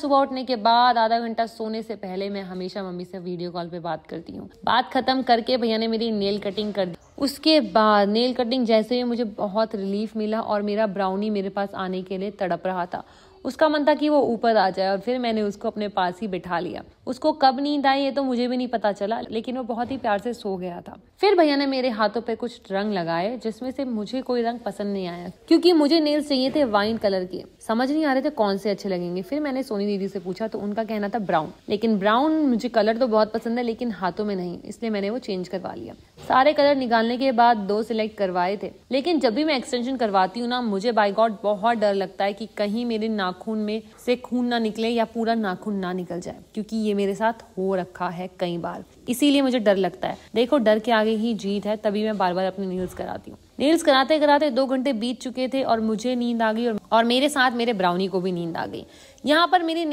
सुबह उठने के बाद आधा घंटा सोने से पहले मैं हमेशा मम्मी से वीडियो कॉल पे बात करती हूँ बात खत्म करके भैया ने मेरी नेल कटिंग कर दी उसके बाद नेल कटिंग जैसे ही मुझे बहुत रिलीफ मिला और मेरा ब्राउनी मेरे पास आने के लिए तड़प रहा था उसका मन था कि वो ऊपर आ जाए और फिर मैंने उसको अपने पास ही बिठा लिया उसको कब नींद आई ये तो मुझे भी नहीं पता चला लेकिन वो बहुत ही प्यार से सो गया था फिर भैया ने मेरे हाथों पे कुछ रंग लगाए जिसमें से मुझे कोई रंग पसंद नहीं आया क्योंकि मुझे नेल्स चाहिए थे वाइन कलर के समझ नहीं आ रहे थे कौन से अच्छे लगेंगे फिर मैंने सोनी दीदी से पूछा तो उनका कहना था ब्राउन लेकिन ब्राउन मुझे कलर तो बहुत पसंद है लेकिन हाथों में नहीं इसलिए मैंने वो चेंज करवा लिया सारे कलर निकालने के बाद दो सिलेक्ट करवाए थे लेकिन जब भी मैं एक्सटेंशन करवाती हूँ ना मुझे बाई बहुत डर लगता है कि कहीं मेरे नाखून में से खून ना निकले या पूरा नाखून ना निकल जाए क्योंकि ये मेरे साथ हो रखा है कई बार इसीलिए मुझे डर लगता है देखो डर के आगे ही जीत है तभी मैं बार बार अपने नील्स कराती हूँ नील्स कराते कराते दो घंटे बीत चुके थे और मुझे नींद आ गई और मेरे साथ मेरे ब्राउनी को भी नींद आ गई यहाँ पर मेरी